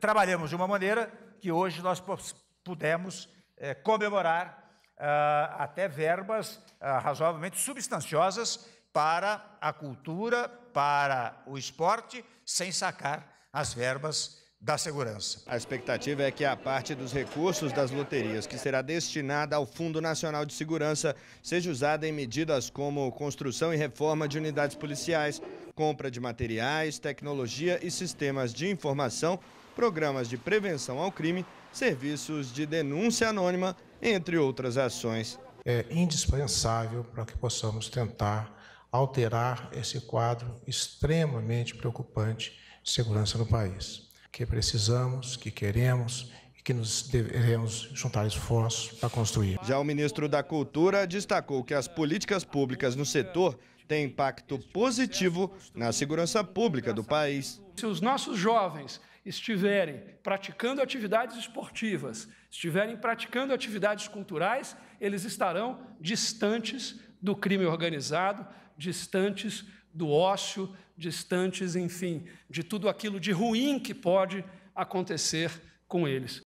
trabalhamos de uma maneira que hoje nós pudemos é, comemorar ah, até verbas ah, razoavelmente substanciosas para a cultura, para o esporte, sem sacar as verbas da segurança. A expectativa é que a parte dos recursos das loterias que será destinada ao Fundo Nacional de Segurança seja usada em medidas como construção e reforma de unidades policiais, compra de materiais, tecnologia e sistemas de informação programas de prevenção ao crime, serviços de denúncia anônima, entre outras ações. É indispensável para que possamos tentar alterar esse quadro extremamente preocupante de segurança no país, que precisamos, que queremos e que nos devemos juntar esforços para construir. Já o ministro da Cultura destacou que as políticas públicas no setor têm impacto positivo na segurança pública do país. Se os nossos jovens estiverem praticando atividades esportivas, estiverem praticando atividades culturais, eles estarão distantes do crime organizado, distantes do ócio, distantes, enfim, de tudo aquilo de ruim que pode acontecer com eles.